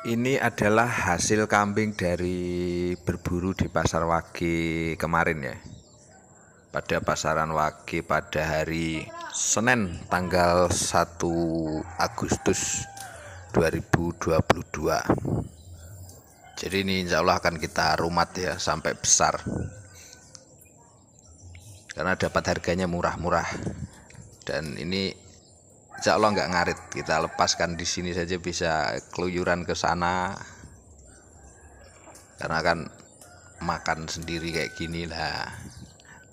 Ini adalah hasil kambing dari berburu di pasar Wage kemarin ya. Pada pasaran Wage pada hari Senin tanggal 1 Agustus 2022. Jadi ini insya Allah akan kita rumat ya sampai besar. Karena dapat harganya murah-murah. Dan ini Insya Allah nggak ngarit. Kita lepaskan di sini saja bisa keluyuran ke sana. Karena kan makan sendiri kayak gini lah.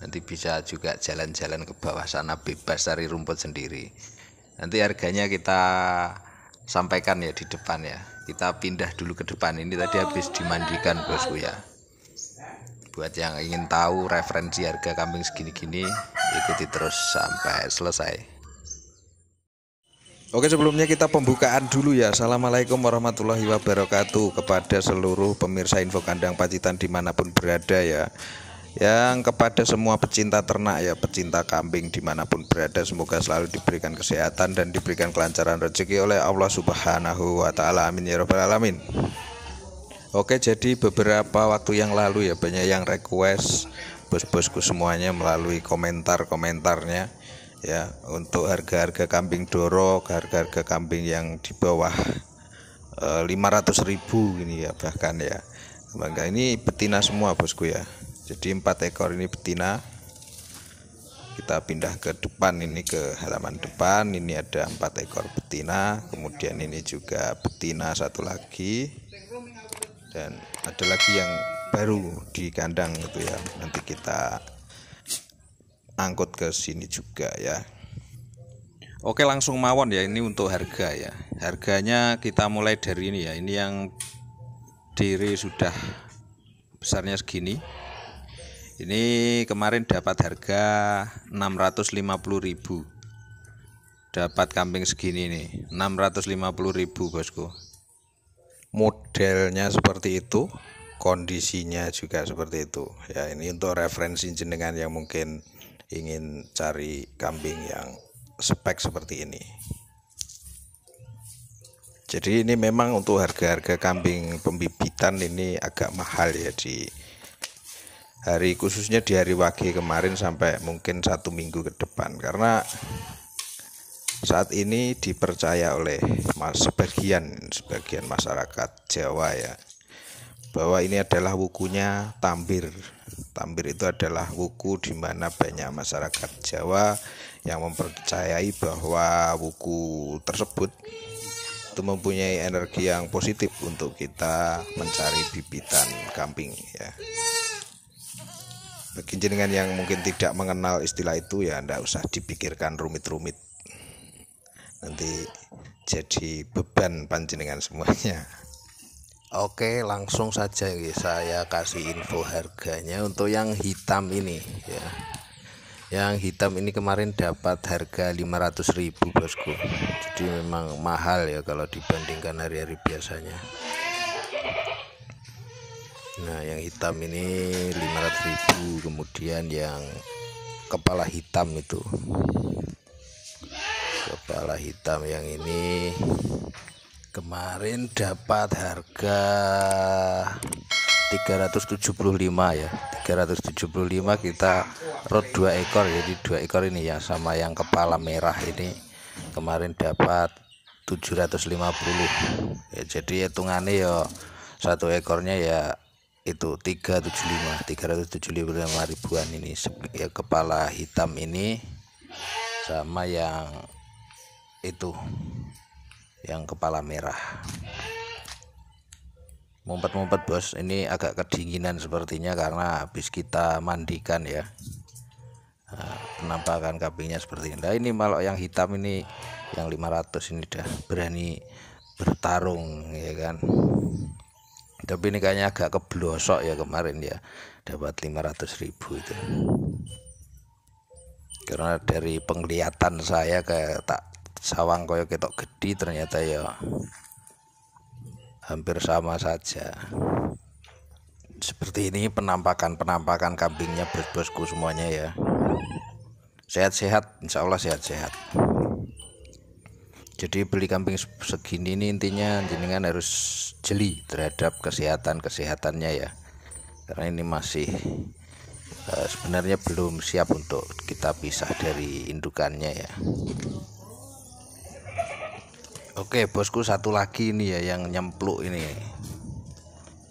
Nanti bisa juga jalan-jalan ke bawah sana bebas dari rumput sendiri. Nanti harganya kita sampaikan ya di depan ya. Kita pindah dulu ke depan. Ini tadi habis dimandikan bosku ya. Buat yang ingin tahu referensi harga kambing segini-gini, ikuti terus sampai selesai. Oke sebelumnya kita pembukaan dulu ya Assalamualaikum warahmatullahi wabarakatuh Kepada seluruh pemirsa info kandang pacitan dimanapun berada ya Yang kepada semua pecinta ternak ya Pecinta kambing dimanapun berada Semoga selalu diberikan kesehatan dan diberikan kelancaran rezeki oleh Allah subhanahu wa ta'ala Amin ya robbal alamin Oke jadi beberapa waktu yang lalu ya Banyak yang request bos-bosku semuanya melalui komentar-komentarnya ya untuk harga-harga kambing dorok harga-harga kambing yang di bawah e, eh, 500.000 ini ya bahkan ya maka ini betina semua bosku ya jadi empat ekor ini betina kita pindah ke depan ini ke halaman depan ini ada empat ekor betina kemudian ini juga betina satu lagi dan ada lagi yang baru di kandang itu ya nanti kita angkut ke sini juga ya Oke langsung mawon ya ini untuk harga ya harganya kita mulai dari ini ya ini yang diri sudah besarnya segini ini kemarin dapat harga 650.000 dapat kambing segini nih 650.000 bosku modelnya seperti itu kondisinya juga seperti itu ya ini untuk referensi jenengan yang mungkin ingin cari kambing yang spek seperti ini jadi ini memang untuk harga-harga kambing pembibitan ini agak mahal ya di hari khususnya di hari wage kemarin sampai mungkin satu minggu ke depan karena saat ini dipercaya oleh sebagian sebagian masyarakat Jawa ya bahwa ini adalah wukunya tambir Tambir itu adalah wuku di mana banyak masyarakat Jawa yang mempercayai bahwa wuku tersebut itu mempunyai energi yang positif untuk kita mencari bibitan kambing ya. Bagi jenengan yang mungkin tidak mengenal istilah itu ya tidak usah dipikirkan rumit-rumit. Nanti jadi beban panjenengan semuanya. Oke, langsung saja ya saya kasih info harganya untuk yang hitam ini ya. Yang hitam ini kemarin dapat harga 500.000, Bosku. Jadi memang mahal ya kalau dibandingkan hari-hari biasanya. Nah, yang hitam ini 500.000, kemudian yang kepala hitam itu. Kepala hitam yang ini kemarin dapat harga 375 ya 375 kita rod dua ekor jadi dua ekor ini yang sama yang kepala merah ini kemarin dapat 750 ya jadi hitungannya ya satu ekornya ya itu 375 375 ribuan ini ya kepala hitam ini sama yang itu yang kepala merah Mumpet mumpet bos ini agak kedinginan sepertinya karena habis kita mandikan ya eh, penampakan kambingnya seperti ini nah, ini malah yang hitam ini yang 500 ini dah berani bertarung ya kan tapi ini kayaknya agak keblosok ya kemarin ya dapat 500.000 ribu itu karena dari penglihatan saya kayak tak sawang koyo ketok gede ternyata ya hampir sama saja seperti ini penampakan-penampakan kambingnya bos-bosku semuanya ya sehat-sehat insya Allah sehat-sehat jadi beli kambing segini ini intinya jenengan harus jeli terhadap kesehatan-kesehatannya ya karena ini masih eh, sebenarnya belum siap untuk kita pisah dari indukannya ya Oke bosku satu lagi ini ya yang nyempluk ini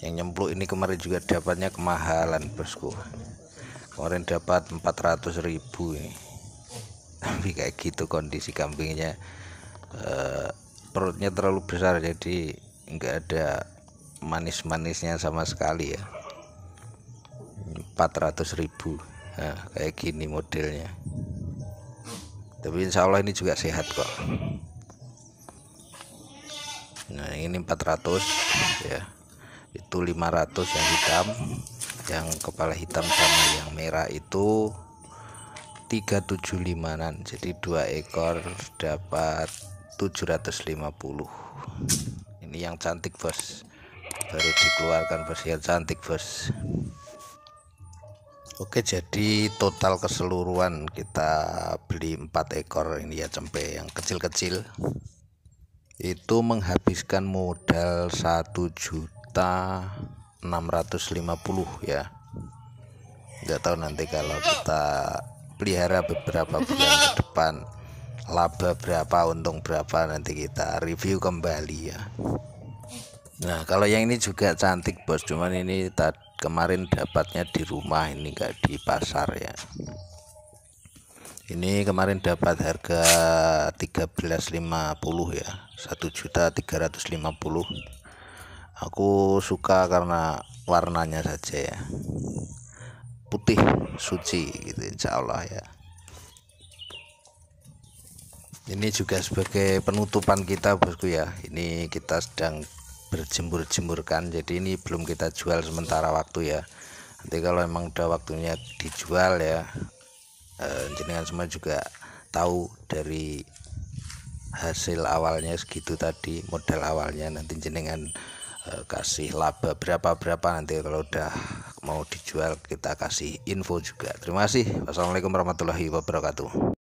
yang nyempluk ini kemarin juga dapatnya kemahalan bosku kemarin dapat 400 ribu ini tapi kayak gitu kondisi kambingnya eh, perutnya terlalu besar jadi enggak ada manis-manisnya sama sekali ya 400 ribu nah, kayak gini modelnya tapi insya Allah ini juga sehat kok nah ini 400 ya itu 500 yang hitam yang kepala hitam sama yang merah itu 375 nan jadi dua ekor dapat 750 ini yang cantik bos baru dikeluarkan bos yang cantik bos Oke jadi total keseluruhan kita beli empat ekor ini ya cempe yang kecil-kecil itu menghabiskan modal 1 juta 650 ya nggak tahu nanti kalau kita pelihara beberapa bulan ke depan laba berapa untung berapa nanti kita review kembali ya Nah kalau yang ini juga cantik bos cuman ini tadi kemarin dapatnya di rumah ini enggak di pasar ya ini kemarin dapat harga 13.50 ya juta 1.350 aku suka karena warnanya saja ya putih suci gitu insya Allah ya ini juga sebagai penutupan kita bosku ya ini kita sedang berjemur-jemurkan jadi ini belum kita jual sementara waktu ya nanti kalau emang udah waktunya dijual ya Eh, jenengan semua juga tahu dari hasil awalnya segitu tadi modal awalnya nanti jenengan eh, kasih laba berapa berapa nanti kalau udah mau dijual kita kasih info juga terima kasih wassalamualaikum warahmatullahi wabarakatuh